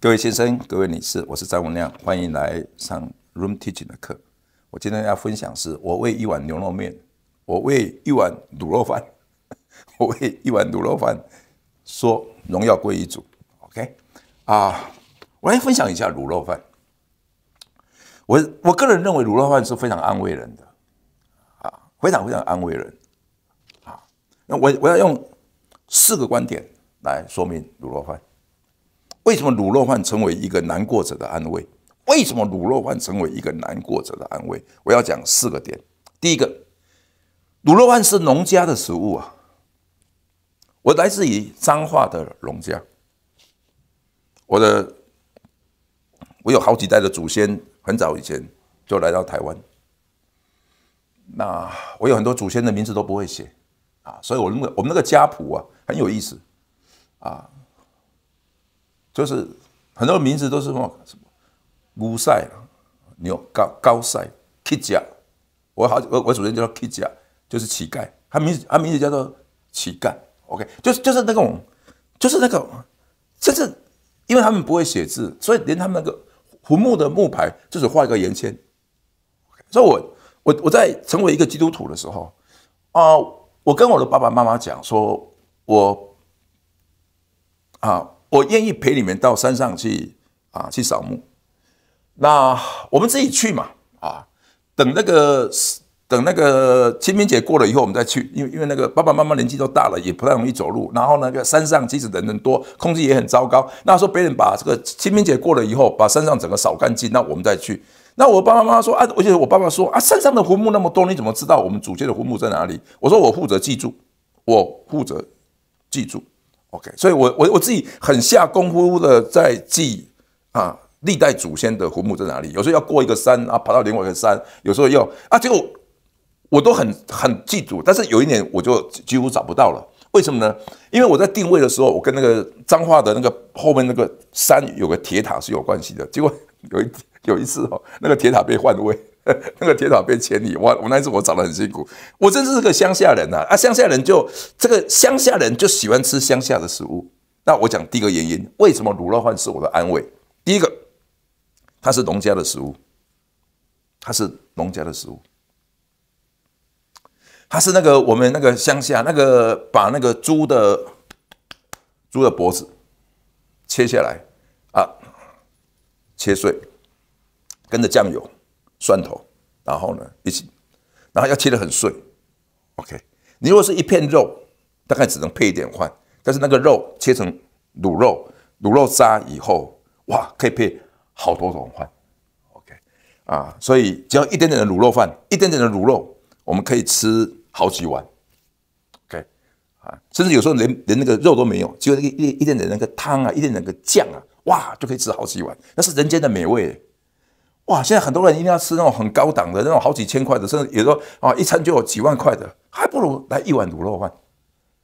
各位先生，各位女士，我是张文亮，欢迎来上 Room Teaching 的课。我今天要分享是：我为一碗牛肉面，我为一碗卤肉饭，我为一碗卤肉饭说荣耀归于主。OK，啊，我来分享一下卤肉饭。我我个人认为卤肉饭是非常安慰人的，啊，非常非常安慰人。啊，那我我要用四个观点来说明卤肉饭。为什么卤肉饭成为一个难过者的安慰？为什么卤肉饭成为一个难过者的安慰？我要讲四个点。第一个，卤肉饭是农家的食物啊。我来自于彰化的农家，我的我有好几代的祖先很早以前就来到台湾。那我有很多祖先的名字都不会写啊，所以我为我们那个家谱啊很有意思啊。就是很多名字都是什么乌塞、牛高高塞、Kia，j 我好我我主任叫 Kia，j 就是乞丐，他名字他名字叫做乞丐。OK，就是就是那种，就是那个，甚至因为他们不会写字，所以连他们那个坟墓的木牌，就是画一个圆圈。所以我我我在成为一个基督徒的时候啊，我跟我的爸爸妈妈讲说，我啊。我愿意陪你们到山上去啊，去扫墓。那我们自己去嘛啊？等那个等那个清明节过了以后，我们再去。因为因为那个爸爸妈妈年纪都大了，也不太容易走路。然后那个山上即使人多，空气也很糟糕。那说别人把这个清明节过了以后，把山上整个扫干净，那我们再去。那我爸爸妈妈说啊，而且我爸爸说啊，山上的坟墓那么多，你怎么知道我们祖先的坟墓在哪里？我说我负责记住，我负责记住。OK，所以，我我我自己很下功夫的在记啊，历代祖先的坟墓在哪里？有时候要过一个山啊，爬到另外一个山，有时候要啊，结果我都很很记住，但是有一年我就几乎找不到了，为什么呢？因为我在定位的时候，我跟那个彰化的那个后面那个山有个铁塔是有关系的，结果有一有一次哦，那个铁塔被换位。那个铁塔被千里，我我那一次我找得很辛苦，我真是个乡下人呐啊！乡下人就这个乡下人就喜欢吃乡下的食物。那我讲第一个原因，为什么卤肉饭是我的安慰？第一个，它是农家的食物，它是农家的食物，它是那个我们那个乡下那个把那个猪的猪的脖子切下来啊，切碎，跟着酱油。蒜头，然后呢一起，然后要切得很碎。OK，你如果是一片肉，大概只能配一点饭，但是那个肉切成卤肉卤肉渣以后，哇，可以配好多种饭。OK，啊，所以只要一点点的卤肉饭，一点点的卤肉，我们可以吃好几碗。OK，啊，甚至有时候连连那个肉都没有，那个一一点点那个汤啊，一点点那个酱啊，哇，就可以吃好几碗，那是人间的美味。哇！现在很多人一定要吃那种很高档的，那种好几千块的，甚至有时候啊，一餐就有几万块的，还不如来一碗卤肉饭，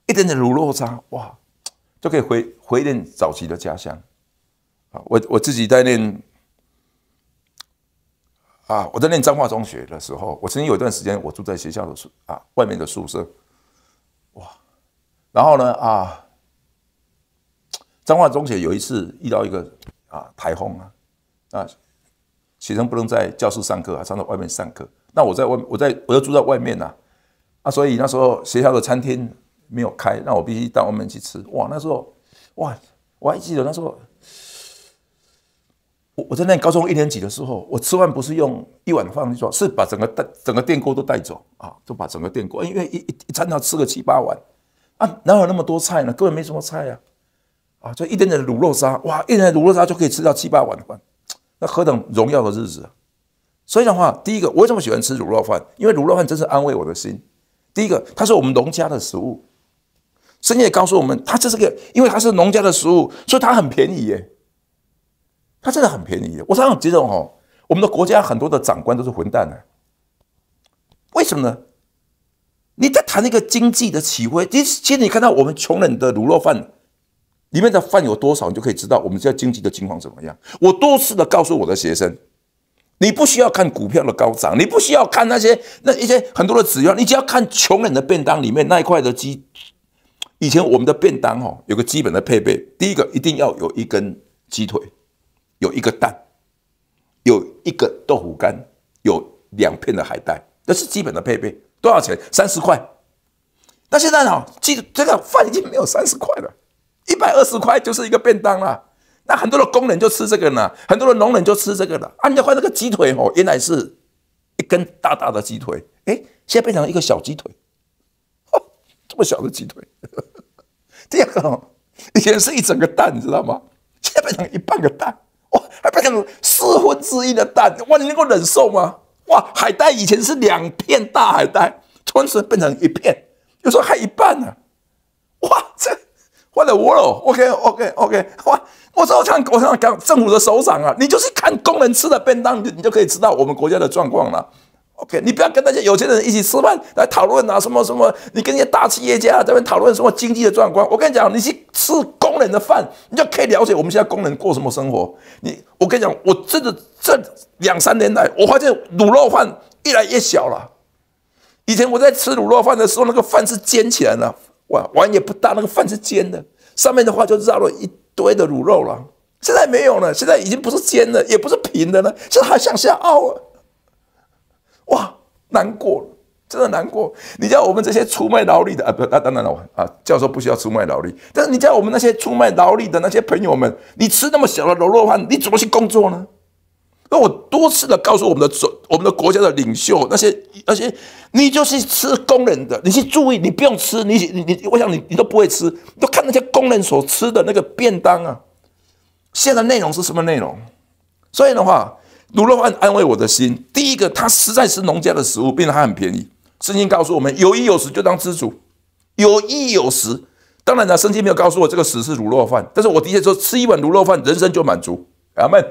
一点点卤肉渣，哇，就可以回回念早期的家乡啊！我我自己在念啊，我在念彰化中学的时候，我曾经有一段时间，我住在学校的宿啊，外面的宿舍，哇！然后呢啊，彰化中学有一次遇到一个啊台风啊啊。学生不能在教室上课，还上到外面上课。那我在外，我在我就住在外面呐，啊，所以那时候学校的餐厅没有开，那我必须到外面去吃。哇，那时候，哇，我还记得那时候，我我在那高中一年级的时候，我吃饭不是用一碗饭去做，是把整个带整个电锅都带走啊，就把整个电锅，因为一一一餐要吃个七八碗啊，哪有那么多菜呢？根本没什么菜啊，啊，就一点点的卤肉沙，哇，一点卤肉沙就可以吃到七八碗饭。何等荣耀的日子！所以的话，第一个，我为什么喜欢吃卤肉饭？因为卤肉饭真是安慰我的心。第一个，它是我们农家的食物。圣经也告诉我们，它这是个，因为它是农家的食物，所以它很便宜耶。它真的很便宜耶。我常常觉得哦，我们的国家很多的长官都是混蛋呢。为什么呢？你在谈一个经济的起飞，你其实你看到我们穷人的卤肉饭。里面的饭有多少，你就可以知道我们现在经济的情况怎么样。我多次的告诉我的学生，你不需要看股票的高涨，你不需要看那些那一些很多的指标，你只要看穷人的便当里面那一块的鸡。以前我们的便当哈，有个基本的配备，第一个一定要有一根鸡腿，有一个蛋，有一个豆腐干，有两片的海带，那是基本的配备。多少钱？三十块。那现在呢，鸡这个饭已经没有三十块了。一百二十块就是一个便当了，那很多的工人就吃这个呢，很多的农人就吃这个了。啊，你看那个鸡腿哦，原来是一根大大的鸡腿，哎，现在变成一个小鸡腿，这么小的鸡腿。第二个，以前是一整个蛋，你知道吗？现在变成一半个蛋，哇，还变成四分之一的蛋，哇，你能够忍受吗？哇，海带以前是两片大海带，从此变成一片，有时候还一半呢，哇，这。坏了我喽！OK OK OK，我我说我看我讲讲政府的首长啊，你就是看工人吃的便当，你就你就可以知道我们国家的状况了。OK，你不要跟那些有钱人一起吃饭来讨论啊什么什么，你跟那些大企业家那边讨论什么经济的状况。我跟你讲，你去吃工人的饭，你就可以了解我们现在工人过什么生活。你我跟你讲，我真的这两三年来，我发现卤肉饭越来越小了。以前我在吃卤肉饭的时候，那个饭是煎起来的。碗碗也不大，那个饭是煎的，上面的话就绕了一堆的卤肉了。现在没有了，现在已经不是煎的，也不是平的了，现在还向下凹了。哇，难过，真的难过。你叫我们这些出卖劳力的啊？不，当然了，啊，教授不需要出卖劳力，但是你叫我们那些出卖劳力的那些朋友们，你吃那么小的卤肉饭，你怎么去工作呢？那我多次的告诉我们的总，我们的国家的领袖那些，那些，你就是吃工人的，你去注意，你不用吃，你你你，我想你你都不会吃，都看那些工人所吃的那个便当啊。现在内容是什么内容？所以的话，卤肉饭安慰我的心。第一个，它实在是农家的食物，并且它很便宜。圣经告诉我们，有衣有食就当知足。有衣有食，当然了，圣经没有告诉我这个食是卤肉饭，但是我的确说吃一碗卤肉饭，人生就满足。阿门。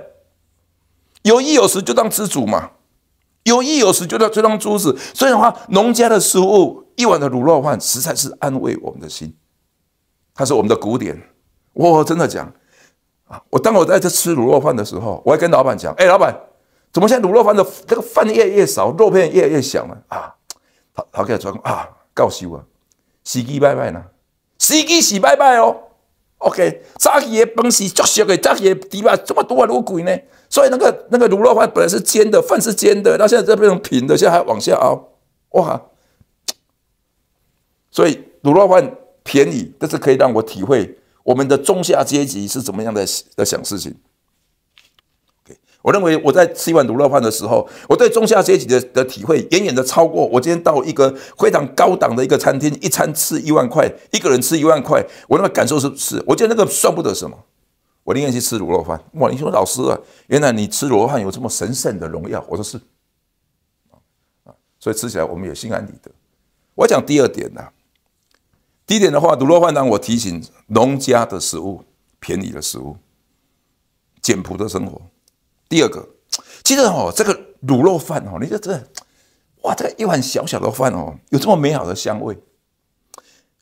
有衣有食就当知足嘛，有衣有食就当就当足矣。所以的话，农家的食物，一碗的卤肉饭，实在是安慰我们的心。它是我们的古典。我真的讲啊，我当我在这吃卤肉饭的时候，我还跟老板讲，哎，老板，怎么现在卤肉饭的这个饭越越少，肉片越来越小了啊？他他给我说啊，告诉我，洗鸡拜拜呢，洗鸡洗拜拜哦。OK，炸也崩死，炸也炸的底吧，这么多卤鬼呢？所以那个那个卤肉饭本来是煎的，饭是煎的，那现在这变成平的，现在还往下凹，哇！所以卤肉饭便宜，但是可以让我体会我们的中下阶级是怎么样的在想事情。我认为我在吃一碗卤肉饭的时候，我对中下阶级的的体会远远的超过我今天到一个非常高档的一个餐厅，一餐吃一万块，一个人吃一万块，我那个感受是是，我觉得那个算不得什么，我宁愿去吃卤肉饭。哇，你说老师啊，原来你吃卤肉饭有这么神圣的荣耀，我说是，啊啊，所以吃起来我们也心安理得。我讲第二点呐，第一点的话，卤肉饭让我提醒农家的食物，便宜的食物，简朴的生活。第二个，其实哦，这个卤肉饭哦，你就真的，哇，这个一碗小小的饭哦，有这么美好的香味。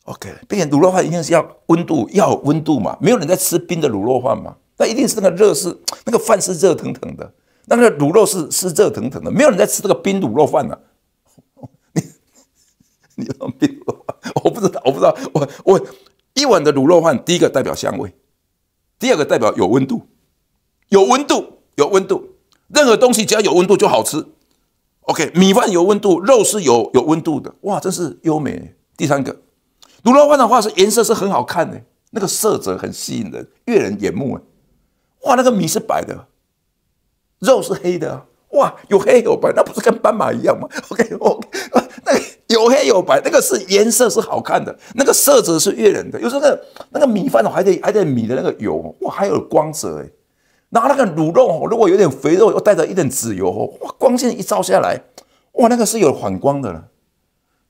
OK，并且卤肉饭一定是要温度，要温度嘛，没有人在吃冰的卤肉饭嘛。那一定是那个热是那个饭是热腾腾的，那个卤肉是是热腾腾的，没有人在吃这个冰卤肉饭呢。你你冷冰了？我不知道，我不知道，我我一碗的卤肉饭，第一个代表香味，第二个代表有温度，有温度。有温度，任何东西只要有温度就好吃。OK，米饭有温度，肉是有有温度的。哇，真是优美。第三个，卤肉饭的话是颜色是很好看的，那个色泽很吸引人，悦人眼目。哇，那个米是白的，肉是黑的。哇，有黑有白，那不是跟斑马一样吗？OK，OK，那有黑有白，那个是颜色是好看的，那个色泽是悦人的。有时候那个那个米饭还得还得米的那个油，哇，还有光泽哎。然后那个卤肉，如果有点肥肉，又带着一点脂油，哦，光线一照下来，哇，那个是有反光的了。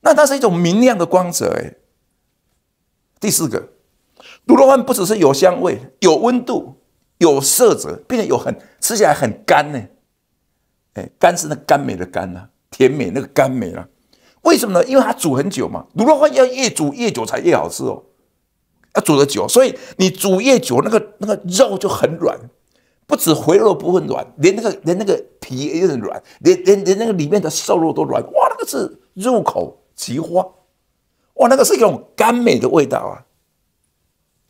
那它是一种明亮的光泽哎。第四个，卤肉饭不只是有香味、有温度、有色泽，并且有很吃起来很干呢。哎，干是那甘美的甘啊，甜美那个甘美啊。为什么呢？因为它煮很久嘛。卤肉饭要越煮越久才越好吃哦。要煮得久，所以你煮越久，那个那个肉就很软。不止肥肉不会软，连那个连那个皮也很软，连连连那个里面的瘦肉都软。哇，那个是入口即化，哇，那个是一种甘美的味道啊。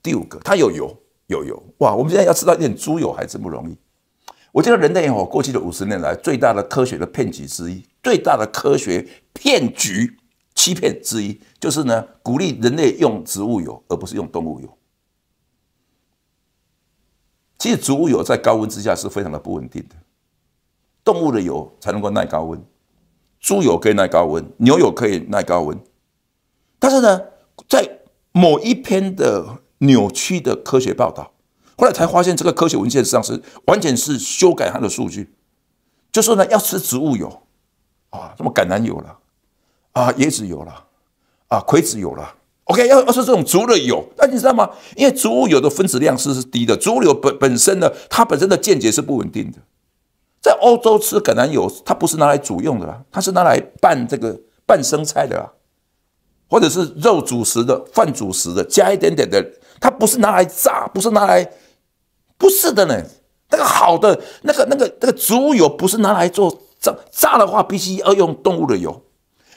第五个，它有油，有油。哇，我们现在要吃到一点猪油还真不容易。我觉得人类哈过去的五十年来最大的科学的骗局之一，最大的科学骗局欺骗之一，就是呢鼓励人类用植物油而不是用动物油。其实植物油在高温之下是非常的不稳定的，动物的油才能够耐高温，猪油可以耐高温，牛油可以耐高温，但是呢，在某一篇的扭曲的科学报道，后来才发现这个科学文献实际上是完全是修改它的数据，就说呢要吃植物油，啊，什么橄榄油了，啊，椰子油了，啊，葵子油了。OK，要要是这种物的油，那你知道吗？因为物油的分子量是是低的，物油本本身的它本身的间接是不稳定的。在欧洲吃橄榄油，它不是拿来煮用的啦，它是拿来拌这个拌生菜的啦，或者是肉主食的、饭主食的，加一点点的，它不是拿来炸，不是拿来，不是的呢。那个好的那个那个那个植物油不是拿来做炸炸的话，必须要用动物的油。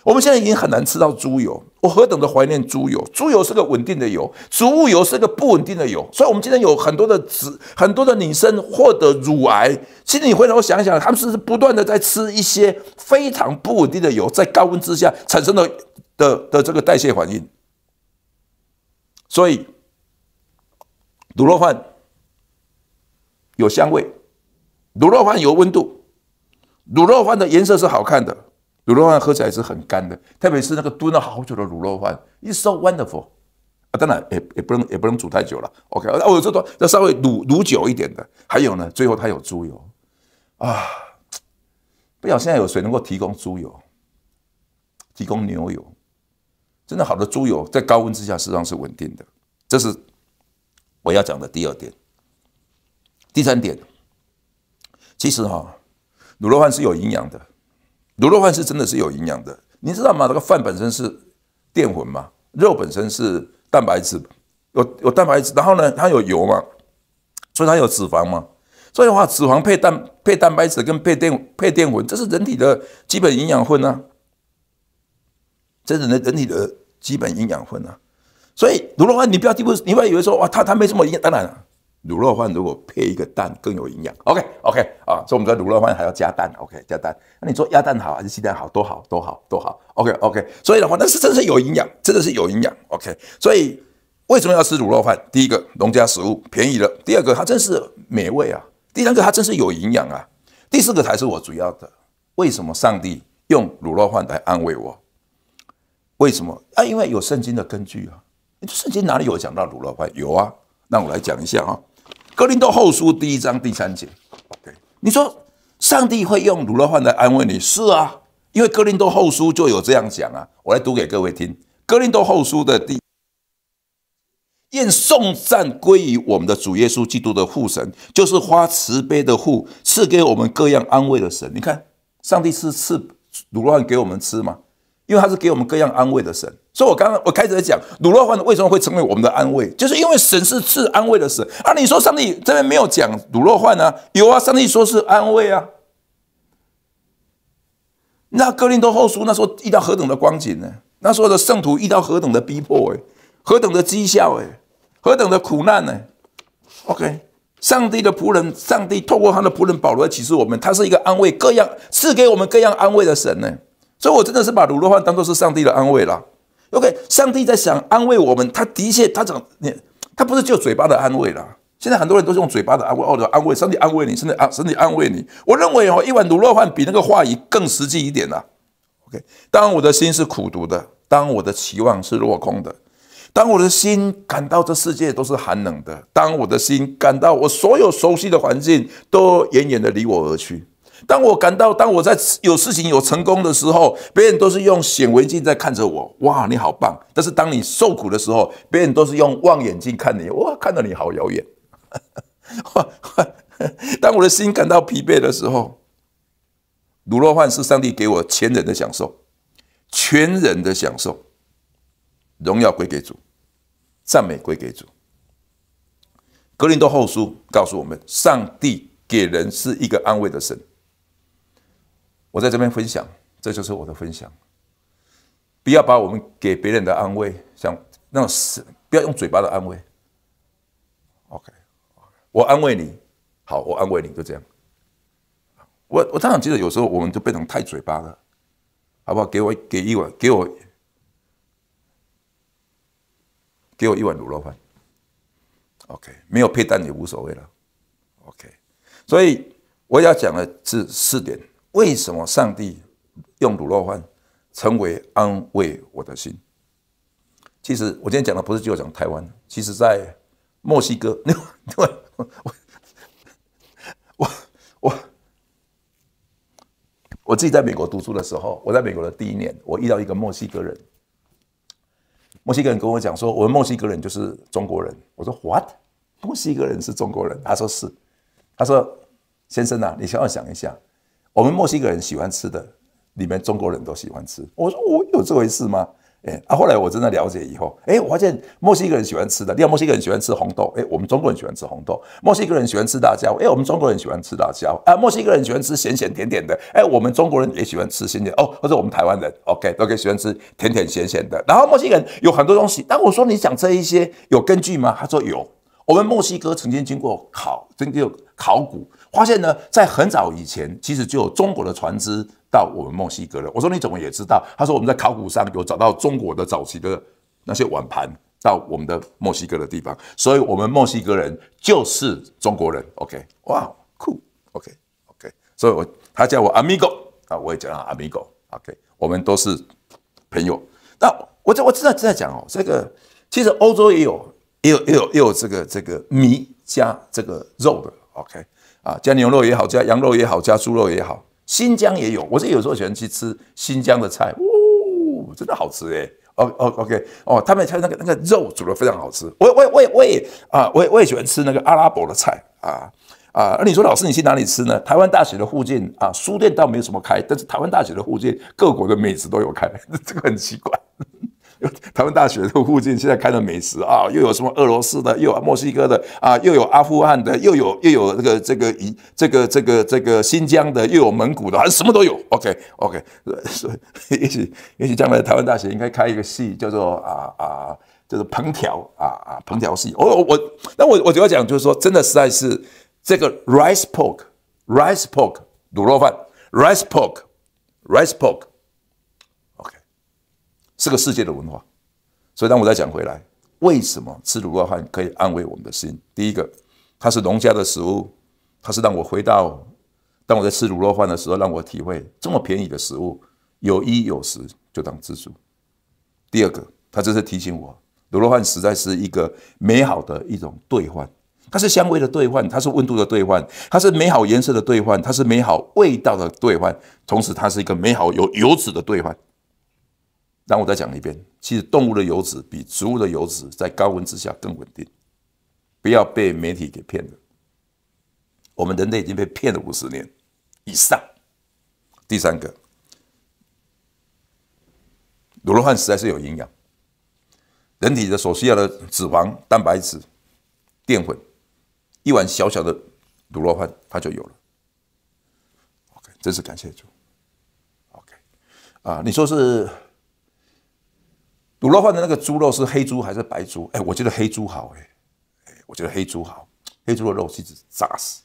我们现在已经很难吃到猪油。我何等的怀念猪油！猪油是个稳定的油，植物油是个不稳定的油，所以，我们今天有很多的子，很多的女生获得乳癌。其实你回头想想，她们是不断的在吃一些非常不稳定的油，在高温之下产生的的的这个代谢反应。所以，卤肉饭有香味，卤肉饭有温度，卤肉饭的颜色是好看的。卤肉饭喝起来是很干的，特别是那个炖了好久的卤肉饭，It's so wonderful 啊！当然，也也不能也不能煮太久了。OK，那我有段要稍微卤卤久一点的。还有呢，最后它有猪油啊，不晓得现在有谁能够提供猪油，提供牛油？真的好的猪油在高温之下实际上是稳定的，这是我要讲的第二点。第三点，其实哈，卤肉饭是有营养的。卤肉饭是真的是有营养的，你知道吗？那个饭本身是淀粉嘛，肉本身是蛋白质，有有蛋白质，然后呢，它有油嘛，所以它有脂肪嘛。所以的话，脂肪配蛋配蛋白质跟配淀配淀粉，这是人体的基本营养混啊，这是人人体的基本营养混啊。所以卤肉饭，你不要低估，你不要以为说哇，它它没什么营养，当然了。卤肉饭如果配一个蛋更有营养。OK OK 啊，所以我们在卤肉饭还要加蛋。OK 加蛋，那你说鸭蛋好还是鸡蛋好？都好都好都好。OK OK，所以的话那是真是有营养，真的是有营养。OK，所以为什么要吃卤肉饭？第一个农家食物便宜了，第二个它真是美味啊，第三个它真是有营养啊，第四个才是我主要的。为什么上帝用卤肉饭来安慰我？为什么啊？因为有圣经的根据啊。圣经哪里有讲到卤肉饭？有啊，那我来讲一下啊。哥林多后书第一章第三节，OK，你说上帝会用鲁乱饭来安慰你？是啊，因为哥林多后书就有这样讲啊。我来读给各位听。哥林多后书的第，愿颂赞归于我们的主耶稣基督的父神，就是花慈悲的父，赐给我们各样安慰的神。你看，上帝是赐鲁饭给我们吃吗？因为他是给我们各样安慰的神，所以我刚刚我开始在讲鲁洛患为什么会成为我们的安慰，就是因为神是赐安慰的神。啊，你说上帝这边没有讲鲁洛患呢？有啊，上帝说是安慰啊。那哥林多后书那时候遇到何等的光景呢？那时候的圣徒遇到何等的逼迫哎，何等的讥笑哎，何等的苦难呢？OK，上帝的仆人，上帝透过他的仆人保罗启示我们，他是一个安慰各样赐给我们各样安慰的神呢。所以，我真的是把卤肉饭当做是上帝的安慰了。OK，上帝在想安慰我们，他的确，他讲你，他不是就嘴巴的安慰了。现在很多人都是用嘴巴的安慰，或者安慰，身体安慰你，甚至安身体安慰你。我认为哦，一碗卤肉饭比那个话语更实际一点呐。OK，当我的心是苦读的，当我的期望是落空的，当我的心感到这世界都是寒冷的，当我的心感到我所有熟悉的环境都远远的离我而去。当我感到，当我在有事情有成功的时候，别人都是用显微镜在看着我，哇，你好棒！但是当你受苦的时候，别人都是用望远镜看你，哇，看到你好遥远。当我的心感到疲惫的时候，卤洛饭是上帝给我全人的享受，全人的享受，荣耀归给主，赞美归给主。格林多后书告诉我们，上帝给人是一个安慰的神。我在这边分享，这就是我的分享。不要把我们给别人的安慰，像那种是不要用嘴巴的安慰。OK，我安慰你，好，我安慰你就这样。我我常常觉得有时候我们就变成太嘴巴了，好不好？给我给一碗，给我给我一碗卤肉饭。OK，没有配蛋也无所谓了。OK，所以我要讲的是四点。为什么上帝用卤肉饭成为安慰我的心？其实我今天讲的不是就讲台湾，其实在墨西哥。那 我我我我我自己在美国读书的时候，我在美国的第一年，我遇到一个墨西哥人。墨西哥人跟我讲说：“我们墨西哥人就是中国人。”我说：“What？墨西哥人是中国人？”他说：“是。”他说：“先生呐，你想想一下。”我们墨西哥人喜欢吃的，你们中国人都喜欢吃。我说我有这回事吗？哎啊，后来我真的了解以后，哎，我发现墨西哥人喜欢吃的，你看墨西哥人喜欢吃红豆，哎，我们中国人喜欢吃红豆；墨西哥人喜欢吃辣椒，哎，我们中国人喜欢吃辣椒；啊，墨西哥人喜欢吃咸咸甜甜的，哎，我们中国人也喜欢吃咸点哦，或者我们台湾人，OK OK，喜欢吃甜甜咸咸的。然后墨西哥人有很多东西，但我说你讲这一些有根据吗？他说有，我们墨西哥曾经经过考，经过考古。发现呢，在很早以前，其实就有中国的船只到我们墨西哥了。我说你怎么也知道？他说我们在考古上有找到中国的早期的那些碗盘到我们的墨西哥的地方，所以，我们墨西哥人就是中国人。OK，哇，酷。OK，OK，所以我他叫我 Amigo 啊，我也叫他 a m i g OK，o 我们都是朋友。那我这我知道正在讲哦，这个其实欧洲也有也有也有也有这个这个米加这个肉的。OK。啊，加牛肉也好，加羊肉也好，加猪肉也好，新疆也有。我是有时候喜欢去吃新疆的菜，哦，真的好吃哎。哦哦，OK，哦，他们他那个那个肉煮的非常好吃。我我我也我也啊，我也我也喜欢吃那个阿拉伯的菜啊啊。那你说老师你去哪里吃呢？台湾大学的附近啊，书店倒没有什么开，但是台湾大学的附近各国的美食都有开，这个很奇怪。台 湾大学的附近现在开的美食啊，又有什么俄罗斯的，又有墨西哥的，啊，又有阿富汗的，又有又有这个这个一这个这个这个新疆的，又有蒙古的，什么都有。OK OK，所以也许也许将来台湾大学应该开一个系，叫做啊啊，就是烹调啊啊烹调系。我我那我我就要讲，就是说真的实在是这个 rice pork rice pork 卤肉饭 rice pork rice pork。这个世界的文化，所以当我再讲回来，为什么吃卤肉饭可以安慰我们的心？第一个，它是农家的食物，它是让我回到当我在吃卤肉饭的时候，让我体会这么便宜的食物有衣有食就当知足。第二个，它这是提醒我卤肉饭实在是一个美好的一种兑换，它是香味的兑换，它是温度的兑换，它是美好颜色的兑换，它是美好味道的兑换，同时它是一个美好有油脂的兑换。让我再讲一遍，其实动物的油脂比植物的油脂在高温之下更稳定。不要被媒体给骗了，我们人类已经被骗了五十年以上。第三个，卤肉饭实在是有营养，人体的所需要的脂肪、蛋白质、淀粉，一碗小小的卤肉饭它就有了。OK，真是感谢主。OK，啊，你说是。卤肉饭的那个猪肉是黑猪还是白猪？哎，我觉得黑猪好哎，我觉得黑猪好，黑猪的肉其实扎实，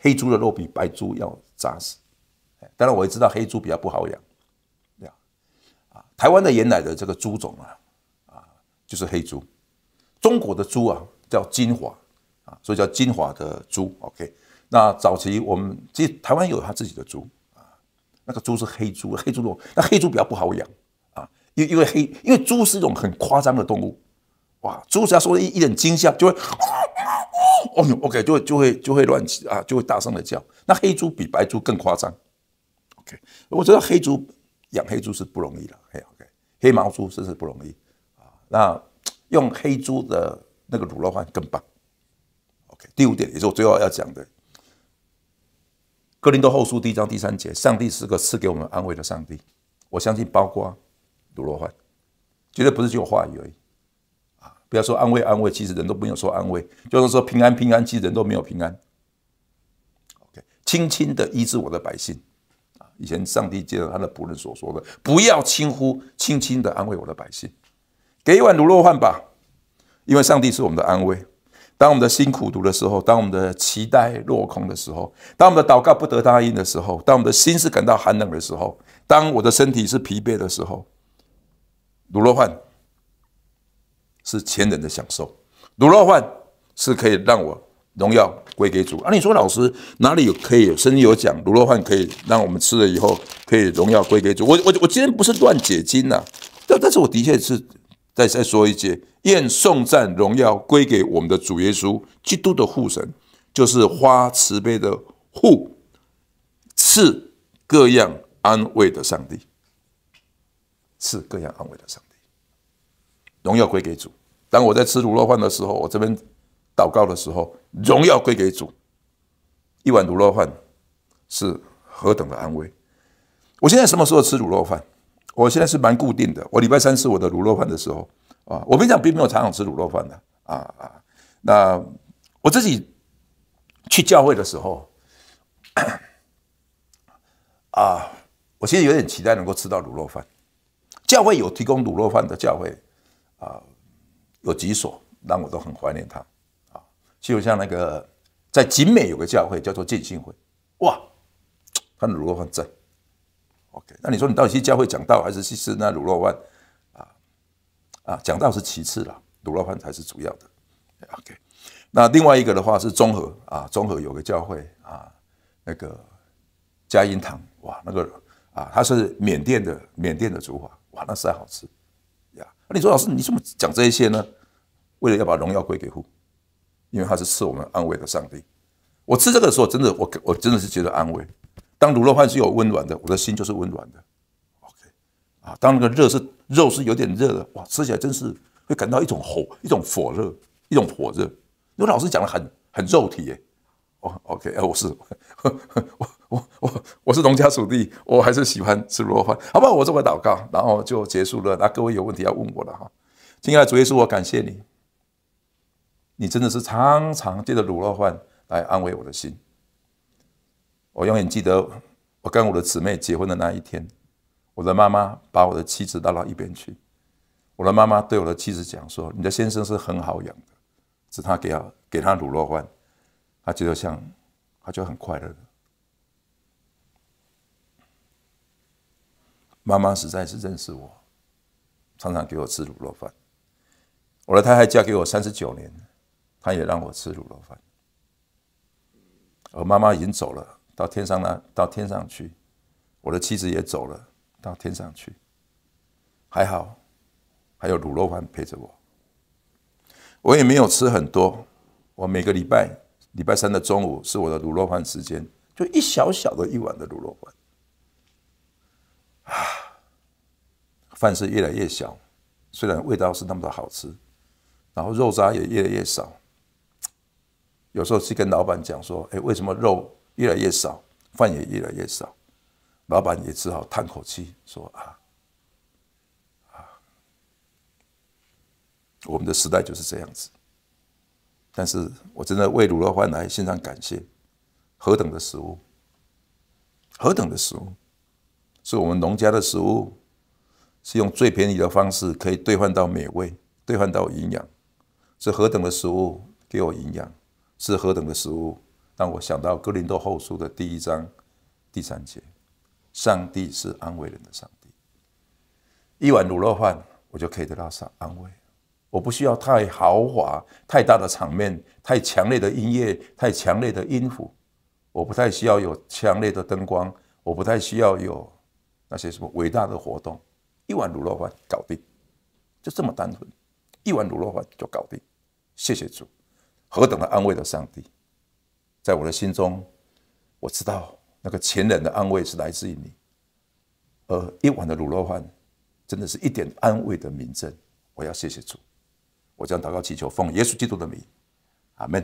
黑猪的肉比白猪要扎实。哎，当然我也知道黑猪比较不好养，对啊。台湾的原来的这个猪种啊，啊，就是黑猪。中国的猪啊叫金华啊，所以叫金华的猪。OK，那早期我们实台湾有他自己的猪啊，那个猪是黑猪，黑猪肉，那黑猪比较不好养。因因为黑，因为猪是一种很夸张的动物，哇！猪只要受一一点惊吓，就会哦，OK，就会就会就会乱起啊，就会大声的叫。那黑猪比白猪更夸张，OK。我觉得黑猪养黑猪是不容易的，OK。黑毛猪真是不容易啊。那用黑猪的那个卤肉饭更棒，OK。第五点也是我最后要讲的，《哥林多后书》第一章第三节，上帝是个赐给我们安慰的上帝，我相信包括。卤肉饭，绝对不是只有话语而已，啊！不要说安慰安慰，其实人都不用说安慰，就是说平安平安，其实人都没有平安。OK，轻轻的医治我的百姓，啊！以前上帝借着他的仆人所说的，不要轻呼，轻轻的安慰我的百姓，给一碗卤肉饭吧，因为上帝是我们的安慰。当我们的辛苦读的时候，当我们的期待落空的时候，当我们的祷告不得答应的时候，当我们的心是感到寒冷的时候，当我的身体是疲惫的时候。卤肉饭是前人的享受，卤肉饭是可以让我荣耀归给主。啊，你说老师哪里有可以有生意有讲卤肉饭可以让我们吃了以后可以荣耀归给主？我我我今天不是乱解经呐，但但是我的确是再再说一句，愿颂赞荣耀归给我们的主耶稣基督的护神，就是花慈悲的护赐各样安慰的上帝。赐各样安慰的，上帝荣耀归给主。当我在吃卤肉饭的时候，我这边祷告的时候，荣耀归给主。一碗卤肉饭是何等的安慰！我现在什么时候吃卤肉饭？我现在是蛮固定的。我礼拜三吃我的卤肉饭的时候啊，我平常并没有常常吃卤肉饭的啊啊。那我自己去教会的时候 啊，我其实有点期待能够吃到卤肉饭。教会有提供卤肉饭的教会啊，有几所，让我都很怀念它啊。就像那个在景美有个教会叫做建信会，哇，他的卤肉饭真 OK。那你说你到底去教会讲道还是去吃那卤肉饭啊？啊，讲道是其次了，卤肉饭才是主要的 OK。那另外一个的话是综合啊，综合有个教会啊，那个嘉音堂哇，那个啊，它是缅甸的缅甸的主法。哇，那实在好吃呀！那你说，老师，你怎么讲这一些呢？为了要把荣耀归给父，因为他是赐我们安慰的上帝。我吃这个时候，真的，我我真的是觉得安慰。当卤肉饭是有温暖的，我的心就是温暖的。OK，啊，当那个热是肉是有点热的，哇，吃起来真是会感到一种火，一种火热，一种火热。因为老师讲的很很肉体诶。哦，OK，哎，我是我。我我我是农家属地，我还是喜欢吃卤肉饭，好不好？我做个祷告，然后就结束了。那各位有问题要问我了哈。接下来主耶稣，我感谢你，你真的是常常借着卤肉饭来安慰我的心。我永远记得，我跟我的姊妹结婚的那一天，我的妈妈把我的妻子拉到一边去，我的妈妈对我的妻子讲说：“你的先生是很好养的，是他给要给他卤肉饭，他就像他就很快乐的。”妈妈实在是认识我，常常给我吃卤肉饭。我的太太嫁给我三十九年，她也让我吃卤肉饭。而妈妈已经走了，到天上啦，到天上去。我的妻子也走了，到天上去。还好，还有卤肉饭陪着我。我也没有吃很多。我每个礼拜礼拜三的中午是我的卤肉饭时间，就一小小的一碗的卤肉饭。饭是越来越小，虽然味道是那么的好吃，然后肉渣也越来越少。有时候去跟老板讲说：“哎，为什么肉越来越少，饭也越来越少？”老板也只好叹口气说：“啊啊，我们的时代就是这样子。”但是，我真的为卤肉饭来献上感谢。何等的食物，何等的食物，是我们农家的食物。是用最便宜的方式可以兑换到美味，兑换到营养，是何等的食物给我营养？是何等的食物让我想到《哥林多后书》的第一章第三节：上帝是安慰人的上帝。一碗卤肉饭，我就可以得到上安慰。我不需要太豪华、太大的场面、太强烈的音乐、太强烈的音符。我不太需要有强烈的灯光，我不太需要有那些什么伟大的活动。一碗卤肉饭搞定，就这么单纯，一碗卤肉饭就搞定。谢谢主，何等的安慰的上帝，在我的心中，我知道那个前人的安慰是来自于你，而一碗的卤肉饭，真的是一点安慰的明证。我要谢谢主，我将祷告祈求奉耶稣基督的名，阿门。